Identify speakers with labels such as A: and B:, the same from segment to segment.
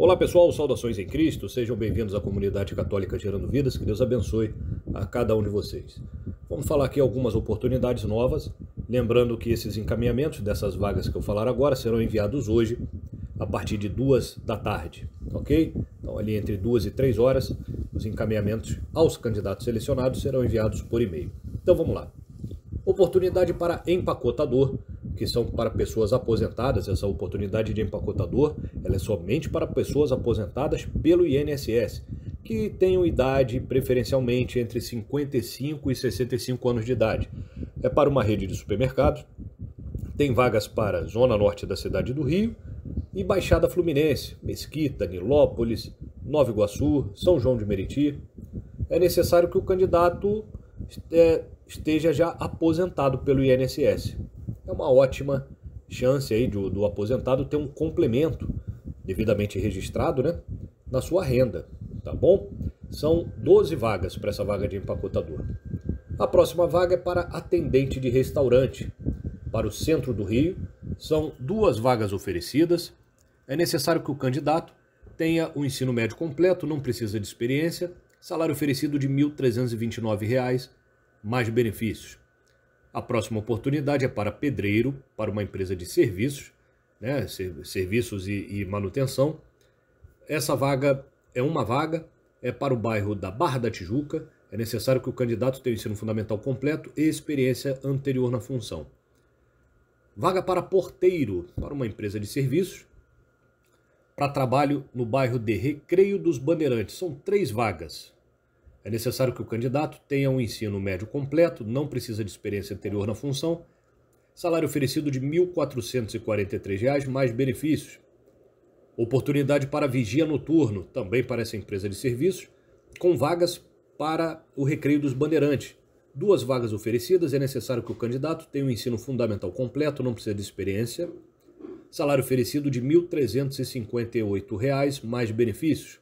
A: Olá pessoal, saudações em Cristo, sejam bem-vindos à comunidade católica Gerando Vidas, que Deus abençoe a cada um de vocês. Vamos falar aqui algumas oportunidades novas, lembrando que esses encaminhamentos dessas vagas que eu falar agora serão enviados hoje a partir de duas da tarde, ok? Então ali entre duas e três horas, os encaminhamentos aos candidatos selecionados serão enviados por e-mail. Então vamos lá. Oportunidade para empacotador que são para pessoas aposentadas, essa oportunidade de empacotador, ela é somente para pessoas aposentadas pelo INSS, que tenham idade preferencialmente entre 55 e 65 anos de idade. É para uma rede de supermercados, tem vagas para Zona Norte da cidade do Rio e Baixada Fluminense, Mesquita, Nilópolis, Nova Iguaçu, São João de Meriti. É necessário que o candidato é, esteja já aposentado pelo INSS é uma ótima chance aí do, do aposentado ter um complemento devidamente registrado, né, na sua renda, tá bom? São 12 vagas para essa vaga de empacotador. A próxima vaga é para atendente de restaurante. Para o centro do Rio, são duas vagas oferecidas. É necessário que o candidato tenha o ensino médio completo, não precisa de experiência, salário oferecido de R$ 1.329, mais benefícios. A próxima oportunidade é para pedreiro, para uma empresa de serviços, né? serviços e, e manutenção. Essa vaga é uma vaga, é para o bairro da Barra da Tijuca. É necessário que o candidato tenha o ensino fundamental completo e experiência anterior na função. Vaga para porteiro, para uma empresa de serviços. Para trabalho no bairro de Recreio dos Bandeirantes. São três vagas. É necessário que o candidato tenha um ensino médio completo, não precisa de experiência anterior na função, salário oferecido de R$ 1.443, mais benefícios. Oportunidade para vigia noturno, também para essa empresa de serviços, com vagas para o recreio dos bandeirantes. Duas vagas oferecidas, é necessário que o candidato tenha um ensino fundamental completo, não precisa de experiência. Salário oferecido de R$ 1.358, mais benefícios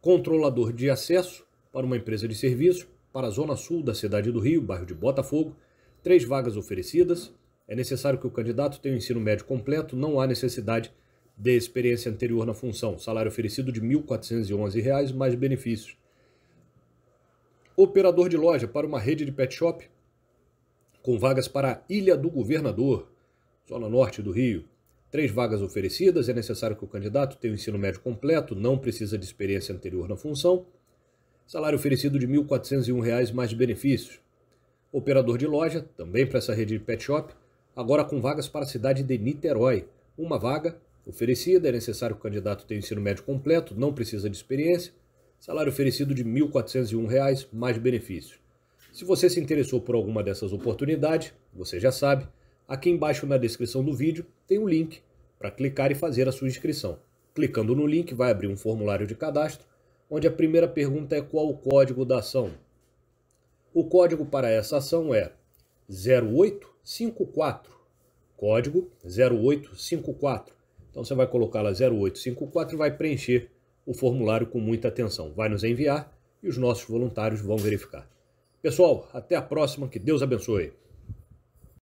A: controlador de acesso para uma empresa de serviço para a zona sul da cidade do Rio, bairro de Botafogo. Três vagas oferecidas. É necessário que o candidato tenha o ensino médio completo, não há necessidade de experiência anterior na função. Salário oferecido de R$ 1.411, mais benefícios. Operador de loja para uma rede de pet shop, com vagas para a Ilha do Governador, zona norte do Rio. Três vagas oferecidas, é necessário que o candidato tenha o ensino médio completo, não precisa de experiência anterior na função. Salário oferecido de R$ 1.401 mais benefícios. Operador de loja, também para essa rede de pet shop, agora com vagas para a cidade de Niterói. Uma vaga oferecida, é necessário que o candidato tenha o ensino médio completo, não precisa de experiência. Salário oferecido de R$ 1.401 mais benefícios. Se você se interessou por alguma dessas oportunidades, você já sabe, aqui embaixo na descrição do vídeo tem um link para clicar e fazer a sua inscrição. Clicando no link, vai abrir um formulário de cadastro, onde a primeira pergunta é qual o código da ação. O código para essa ação é 0854. Código 0854. Então você vai colocar lá 0854 e vai preencher o formulário com muita atenção. Vai nos enviar e os nossos voluntários vão verificar. Pessoal, até a próxima, que Deus abençoe.